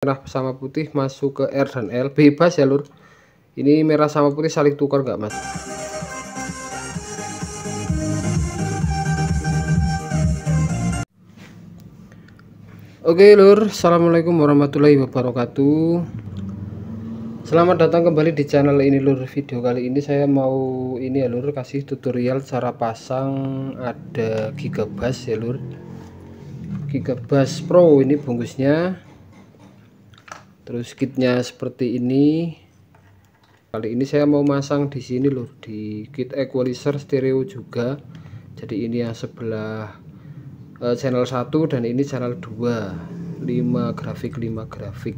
merah sama putih masuk ke R dan L bebas ya lur ini merah sama putih saling tukar nggak mas oke lur assalamualaikum warahmatullahi wabarakatuh selamat datang kembali di channel ini lur video kali ini saya mau ini ya lur kasih tutorial cara pasang ada gigabus ya lur gigabus pro ini bungkusnya terus kitnya seperti ini kali ini saya mau masang di sini loh di kit equalizer stereo juga jadi ini yang sebelah eh, channel 1 dan ini channel 2 5 grafik 5 grafik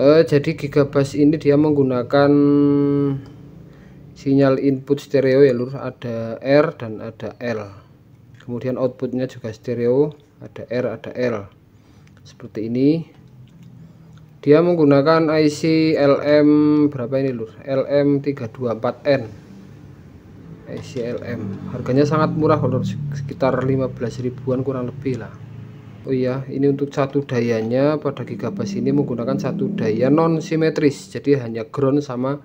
uh, jadi gigabass ini dia menggunakan sinyal input stereo ya lur ada R dan ada L kemudian outputnya juga stereo ada R ada L seperti ini dia menggunakan IC LM berapa ini lur LM324N IC LM harganya sangat murah lur sekitar 15 ribuan kurang lebih lah Oh iya ini untuk satu dayanya pada gigabas ini menggunakan satu daya non simetris jadi hanya ground sama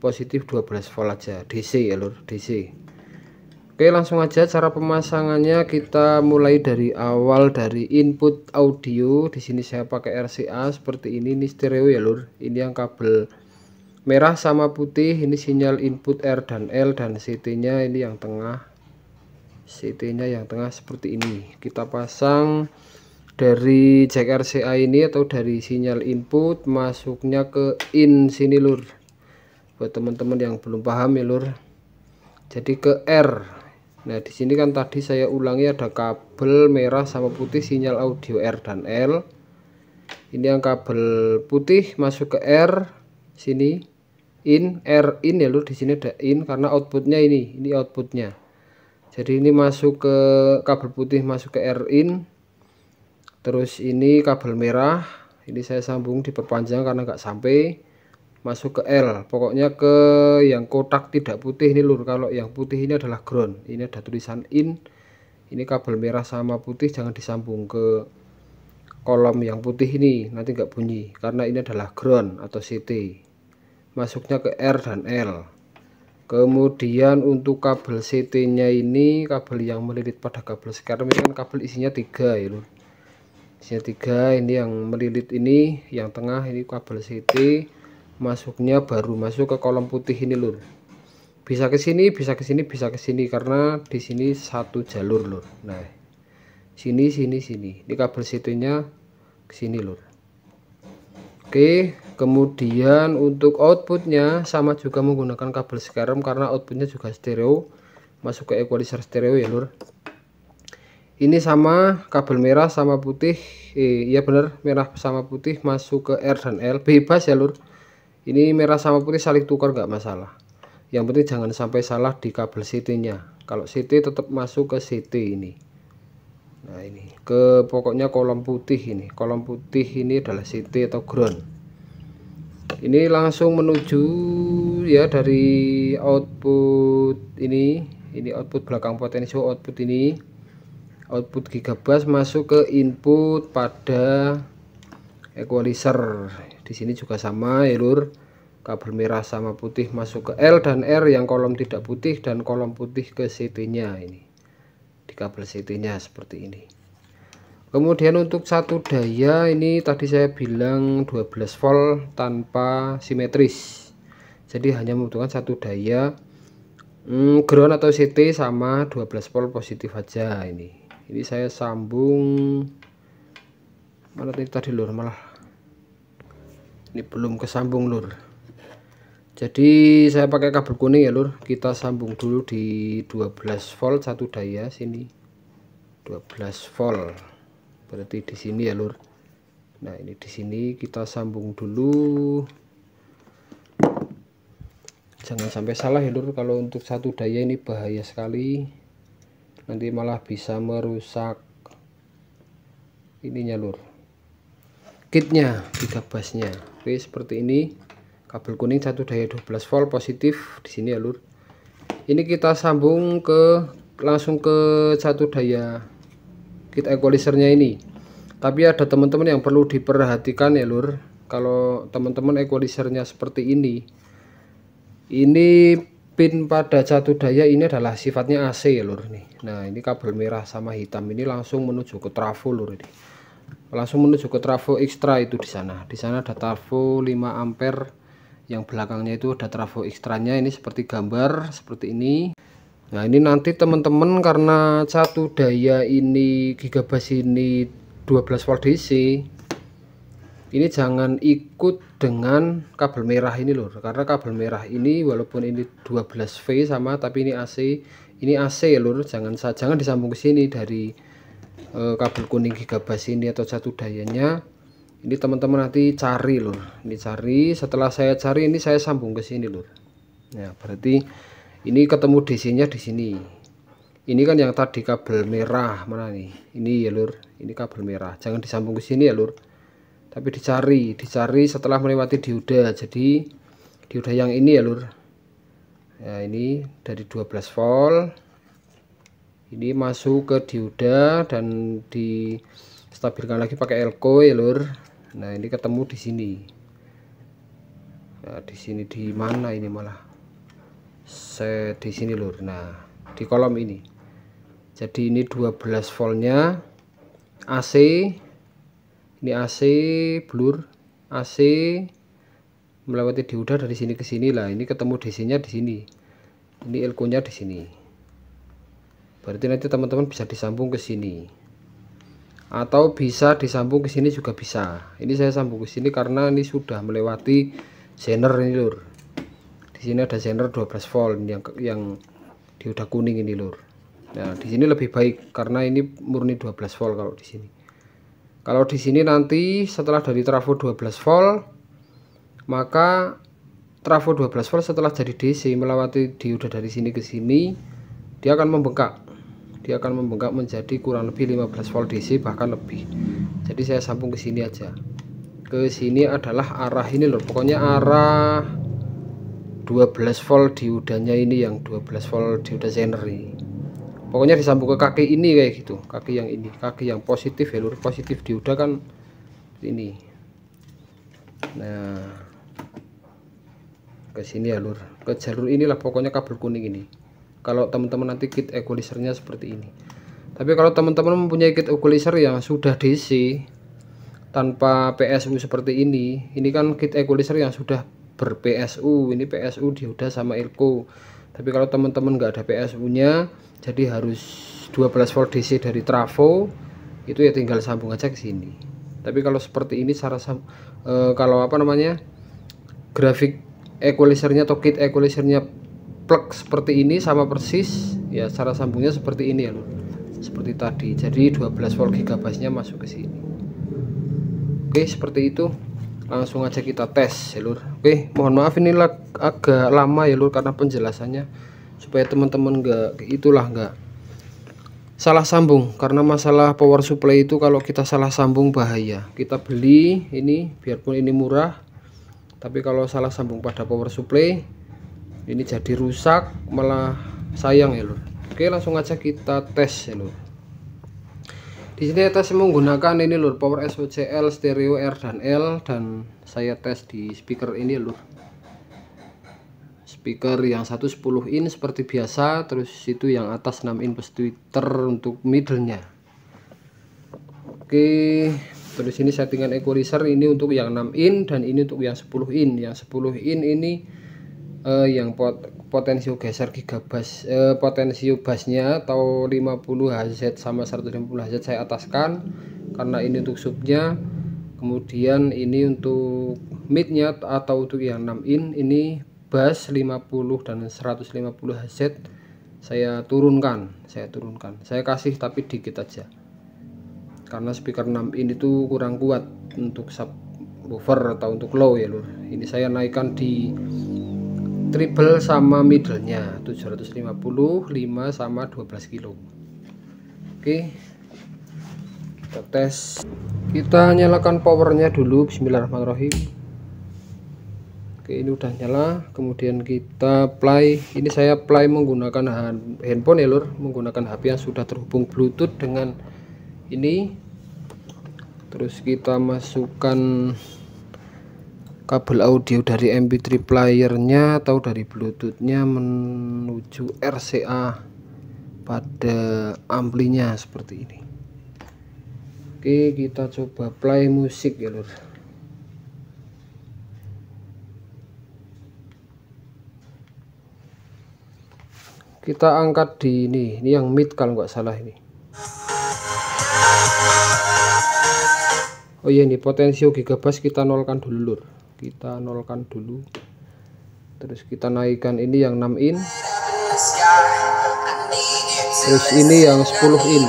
positif 12 volt aja DC ya lur DC Oke langsung aja cara pemasangannya kita mulai dari awal dari input audio di sini saya pakai RCA seperti ini ini stereo ya lur ini yang kabel merah sama putih ini sinyal input R dan L dan CT nya ini yang tengah CT nya yang tengah seperti ini kita pasang dari jack RCA ini atau dari sinyal input masuknya ke in sini lur buat teman-teman yang belum paham ya lur jadi ke R Nah, di sini kan tadi saya ulangi ada kabel merah sama putih sinyal audio R dan L. Ini yang kabel putih masuk ke R sini in R in ya lu di sini ada in karena outputnya ini, ini outputnya. Jadi ini masuk ke kabel putih masuk ke R in. Terus ini kabel merah, ini saya sambung diperpanjang karena nggak sampai masuk ke L pokoknya ke yang kotak tidak putih ini lur kalau yang putih ini adalah ground ini ada tulisan in ini kabel merah sama putih jangan disambung ke kolom yang putih ini nanti nggak bunyi karena ini adalah ground atau CT masuknya ke R dan L kemudian untuk kabel CT nya ini kabel yang melilit pada kabel sekarang ini kan kabel isinya tiga ya lur isinya tiga ini yang melilit ini yang tengah ini kabel CT masuknya baru masuk ke kolom putih ini lur bisa ke sini bisa ke sini bisa ke sini karena di sini satu jalur lur nah sini sini sini ini kabel situnya ke sini lur Oke kemudian untuk outputnya sama juga menggunakan kabel sekarang karena outputnya juga stereo masuk ke equalizer stereo ya lur ini sama kabel merah sama putih eh, iya bener merah sama putih masuk ke R dan L bebas ya lur ini merah sama putih saling tukar nggak masalah yang penting jangan sampai salah di kabel CT nya kalau CT tetap masuk ke CT ini nah ini ke pokoknya kolom putih ini kolom putih ini adalah CT atau ground ini langsung menuju ya dari output ini ini output belakang potensio output ini output gigabas masuk ke input pada equalizer di sini juga sama ya lur kabel merah sama putih masuk ke L dan R yang kolom tidak putih dan kolom putih ke CT nya ini di kabel CT nya seperti ini kemudian untuk satu daya ini tadi saya bilang 12 volt tanpa simetris jadi hanya membutuhkan satu daya hmm, ground atau CT sama 12 volt positif aja ini ini saya sambung mana tadi lur malah ini belum kesambung lur jadi saya pakai kabel kuning ya lur kita sambung dulu di 12 volt satu daya sini 12 volt berarti di sini ya lur nah ini di sini kita sambung dulu jangan sampai salah ya lur kalau untuk satu daya ini bahaya sekali nanti malah bisa merusak ininya lur kitnya tiga basnya oke seperti ini kabel kuning satu daya 12 volt positif di sini ya lur ini kita sambung ke langsung ke satu daya kit equalizernya ini tapi ada teman-teman yang perlu diperhatikan ya lur kalau teman-teman equalizernya seperti ini ini pin pada satu daya ini adalah sifatnya AC ya lur nih. Nah, ini kabel merah sama hitam ini langsung menuju ke trafo lur ini langsung menuju ke trafo ekstra itu di sana di sana ada trafo 5 ampere yang belakangnya itu ada trafo ekstranya ini seperti gambar seperti ini nah ini nanti teman-teman karena satu daya ini gigabase ini 12 volt DC ini jangan ikut dengan kabel merah ini loh karena kabel merah ini walaupun ini 12V sama tapi ini AC ini AC ya lur jangan jangan disambung ke sini dari Eh, kabel kuning gigabas ini atau satu dayanya ini teman-teman nanti cari loh ini cari setelah saya cari ini saya sambung ke sini loh ya berarti ini ketemu DC nya di sini ini kan yang tadi kabel merah mana nih ini ya lur ini kabel merah jangan disambung ke sini ya lur tapi dicari dicari setelah melewati dioda jadi dioda yang ini ya lur ya ini dari 12 volt ini masuk ke dioda dan di lagi pakai elko ya lur nah ini ketemu di sini nah, di sini di mana ini malah se di sini lur nah di kolom ini jadi ini 12 voltnya AC ini AC blur AC melewati dioda dari sini ke sini lah ini ketemu DC nya di sini ini elko nya di sini berarti nanti teman-teman bisa disambung ke sini atau bisa disambung ke sini juga bisa ini saya sambung ke sini karena ini sudah melewati zener ini lur di sini ada zener 12 volt yang yang di kuning ini lur nah di sini lebih baik karena ini murni 12 volt kalau di sini kalau di sini nanti setelah dari trafo 12 volt maka trafo 12 volt setelah jadi DC melewati dioda dari sini ke sini dia akan membengkak dia akan membengkak menjadi kurang lebih 15 volt DC bahkan lebih jadi saya sambung ke sini aja ke sini adalah arah ini loh pokoknya arah 12 volt udahnya ini yang 12 volt udah scenery pokoknya disambung ke kaki ini kayak gitu kaki yang ini kaki yang positif ya lur positif udah kan ini nah ke sini ya lur ke jalur inilah pokoknya kabel kuning ini kalau teman-teman nanti kit equalizernya seperti ini tapi kalau teman-teman mempunyai kit equalizer yang sudah DC tanpa PSU seperti ini ini kan kit equalizer yang sudah ber PSU ini PSU dioda sama ilko tapi kalau teman-teman nggak ada PSU nya jadi harus 12 volt DC dari trafo itu ya tinggal sambung aja ke sini tapi kalau seperti ini secara e, kalau apa namanya grafik equalizernya atau kit equalizernya plek seperti ini sama persis ya cara sambungnya seperti ini ya seperti tadi jadi 12 volt gigabasnya masuk ke sini oke seperti itu langsung aja kita tes ya lur oke mohon maaf ini lag agak lama ya lur karena penjelasannya supaya teman-teman enggak itulah enggak salah sambung karena masalah power supply itu kalau kita salah sambung bahaya kita beli ini biarpun ini murah tapi kalau salah sambung pada power supply ini jadi rusak malah sayang ya lur oke langsung aja kita tes ya lur di sini tes menggunakan ini lur power SOCL stereo R dan L dan saya tes di speaker ini lur speaker yang satu in seperti biasa terus itu yang atas 6 in plus tweeter untuk middlenya oke terus ini settingan equalizer ini untuk yang 6 in dan ini untuk yang 10 in yang 10 in ini uh, yang pot potensio geser gigabas uh, eh, potensio basnya atau 50 Hz sama 150 Hz saya ataskan karena ini untuk subnya kemudian ini untuk midnya atau untuk yang 6 in ini bass 50 dan 150 Hz saya turunkan saya turunkan saya kasih tapi dikit aja karena speaker 6 in itu kurang kuat untuk sub subwoofer atau untuk low ya lur ini saya naikkan di triple sama middlenya 750 5 sama 12 kilo oke kita tes kita nyalakan powernya dulu bismillahirrahmanirrahim oke ini udah nyala kemudian kita play ini saya play menggunakan handphone ya lor menggunakan HP yang sudah terhubung bluetooth dengan ini terus kita masukkan kabel audio dari mp3 playernya atau dari bluetoothnya menuju RCA pada amplinya seperti ini Oke kita coba play musik ya lur kita angkat di ini ini yang mid kalau nggak salah ini oh iya ini potensio gigabass kita nolkan dulu lur kita nolkan dulu terus kita naikkan ini yang 6 in terus ini yang 10 in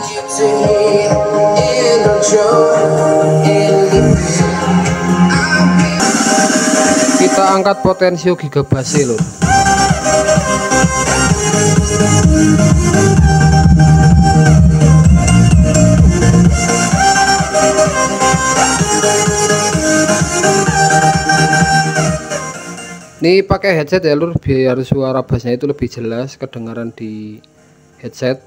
kita angkat potensio gigabase loh ini pakai headset ya lur biar suara bassnya itu lebih jelas kedengaran di headset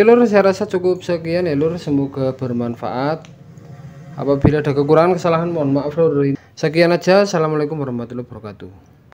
Oke lur saya rasa cukup sekian ya lur semoga bermanfaat apabila ada kekurangan kesalahan mohon maaf lur sekian aja assalamualaikum warahmatullahi wabarakatuh